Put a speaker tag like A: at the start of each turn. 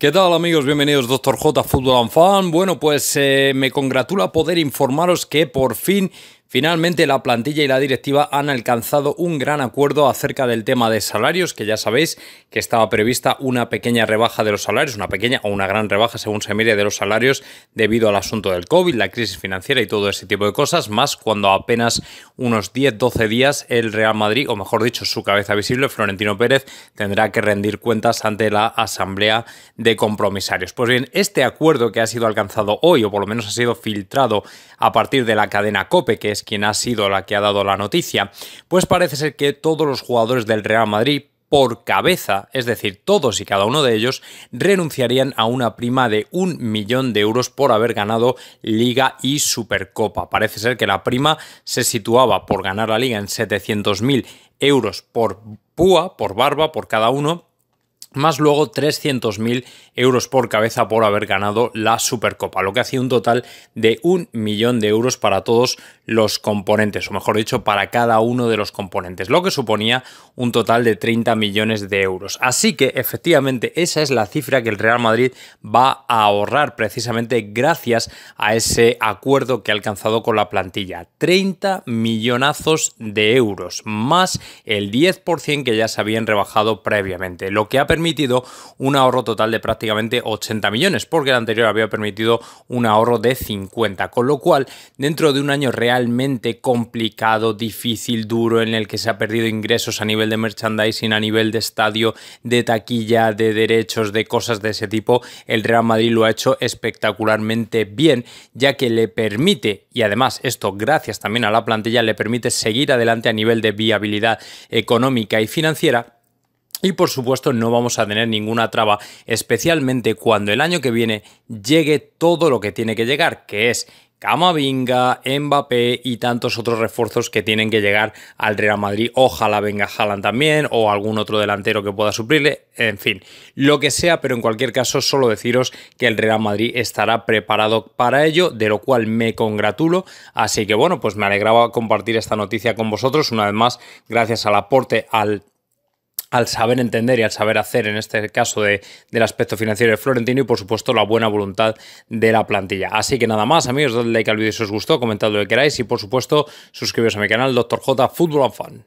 A: ¿Qué tal amigos? Bienvenidos Doctor J Fútbol and Fan. Bueno, pues eh, me congratula poder informaros que por fin Finalmente, la plantilla y la directiva han alcanzado un gran acuerdo acerca del tema de salarios, que ya sabéis que estaba prevista una pequeña rebaja de los salarios, una pequeña o una gran rebaja según se mire de los salarios debido al asunto del COVID, la crisis financiera y todo ese tipo de cosas, más cuando apenas unos 10-12 días el Real Madrid, o mejor dicho, su cabeza visible, Florentino Pérez, tendrá que rendir cuentas ante la Asamblea de Compromisarios. Pues bien, este acuerdo que ha sido alcanzado hoy, o por lo menos ha sido filtrado a partir de la cadena COPE, que es quien ha sido la que ha dado la noticia, pues parece ser que todos los jugadores del Real Madrid por cabeza, es decir, todos y cada uno de ellos, renunciarían a una prima de un millón de euros por haber ganado Liga y Supercopa. Parece ser que la prima se situaba por ganar la Liga en 700.000 euros por púa, por barba, por cada uno, más luego 300.000 euros por cabeza por haber ganado la Supercopa, lo que hacía un total de un millón de euros para todos los componentes, o mejor dicho, para cada uno de los componentes, lo que suponía un total de 30 millones de euros. Así que efectivamente esa es la cifra que el Real Madrid va a ahorrar precisamente gracias a ese acuerdo que ha alcanzado con la plantilla. 30 millonazos de euros, más el 10% que ya se habían rebajado previamente, lo que ha permitido permitido un ahorro total de prácticamente 80 millones, porque el anterior había permitido un ahorro de 50, con lo cual dentro de un año realmente complicado, difícil, duro, en el que se ha perdido ingresos a nivel de merchandising, a nivel de estadio, de taquilla, de derechos, de cosas de ese tipo, el Real Madrid lo ha hecho espectacularmente bien, ya que le permite, y además esto gracias también a la plantilla, le permite seguir adelante a nivel de viabilidad económica y financiera y por supuesto no vamos a tener ninguna traba, especialmente cuando el año que viene llegue todo lo que tiene que llegar, que es Camavinga, Mbappé y tantos otros refuerzos que tienen que llegar al Real Madrid. Ojalá venga Haaland también o algún otro delantero que pueda suplirle. En fin, lo que sea, pero en cualquier caso solo deciros que el Real Madrid estará preparado para ello, de lo cual me congratulo. Así que bueno, pues me alegraba compartir esta noticia con vosotros. Una vez más, gracias al aporte al al saber entender y al saber hacer, en este caso del aspecto financiero de Florentino y por supuesto la buena voluntad de la plantilla. Así que nada más, amigos, dadle like al vídeo si os gustó, comentad lo que queráis y por supuesto suscribiros a mi canal Dr. J football Fan.